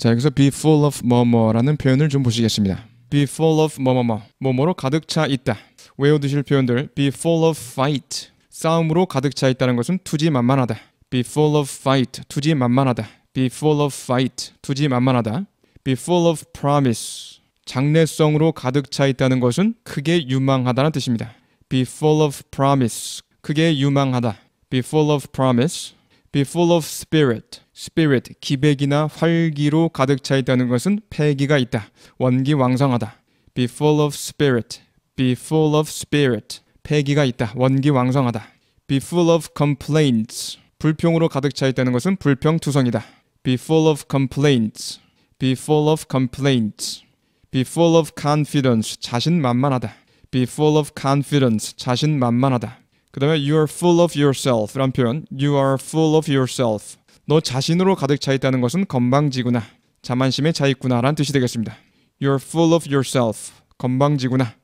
자 여기서 be full of 뭐뭐라는 표현을 좀 보시겠습니다. be full of 뭐뭐뭐 뭐뭐로 가득 차 있다. 외워두실 표현들 be full of fight 싸움으로 가득 차 있다는 것은 투지만만하다. be full of fight 투지만만하다. be full of fight 투지만만하다. be full of promise 장래성으로 가득 차 있다는 것은 크게 유망하다는 뜻입니다. be full of promise 크게 유망하다. be full of promise be full of spirit. spirit, 기백이나 활기로 가득 차 있다는 것은 패기가 있다. 원기 왕성하다. be full of spirit. be full of spirit. 패기가 있다. 원기 왕성하다. be full of complaints. 불평으로 가득 차 있다는 것은 불평투성이다. be full of complaints. be full of complaints. be full of confidence. 자신만만하다. be full of confidence. 자신만만하다. 그 다음에 you are full of yourself 라는 표현 you are full of yourself 너 자신으로 가득 차 있다는 것은 건방지구나 자만심에 차 있구나 라는 뜻이 되겠습니다 you are full of yourself 건방지구나